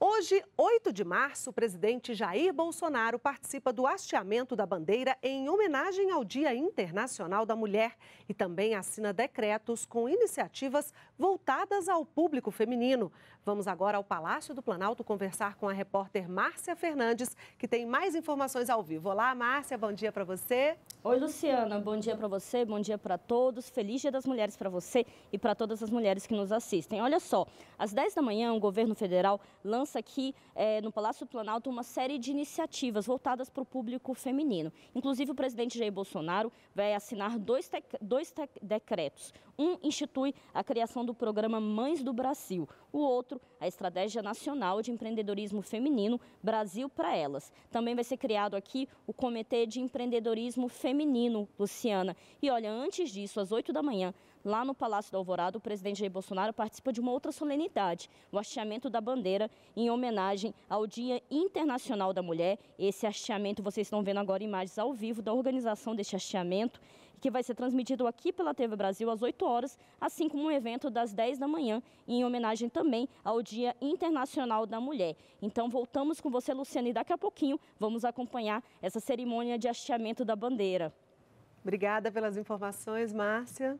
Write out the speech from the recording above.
Hoje, 8 de março, o presidente Jair Bolsonaro participa do hasteamento da bandeira em homenagem ao Dia Internacional da Mulher e também assina decretos com iniciativas voltadas ao público feminino. Vamos agora ao Palácio do Planalto conversar com a repórter Márcia Fernandes, que tem mais informações ao vivo. Olá, Márcia, bom dia para você. Oi, Luciana, bom dia para você, bom dia para todos. Feliz Dia das Mulheres para você e para todas as mulheres que nos assistem. Olha só, às 10 da manhã, o governo federal lança lança aqui é, no Palácio do Planalto uma série de iniciativas voltadas para o público feminino. Inclusive, o presidente Jair Bolsonaro vai assinar dois, dois decretos. Um institui a criação do programa Mães do Brasil, o outro, a Estratégia Nacional de Empreendedorismo Feminino Brasil para Elas. Também vai ser criado aqui o Comitê de Empreendedorismo Feminino, Luciana. E olha, antes disso, às 8 da manhã, lá no Palácio do Alvorada, o presidente Jair Bolsonaro participa de uma outra solenidade, o hasteamento da bandeira em homenagem ao Dia Internacional da Mulher. Esse hasteamento vocês estão vendo agora imagens ao vivo da organização deste hasteamento que vai ser transmitido aqui pela TV Brasil às 8 horas, assim como um evento das 10 da manhã, em homenagem também ao Dia Internacional da Mulher. Então voltamos com você, Luciana, e daqui a pouquinho vamos acompanhar essa cerimônia de hasteamento da bandeira. Obrigada pelas informações, Márcia.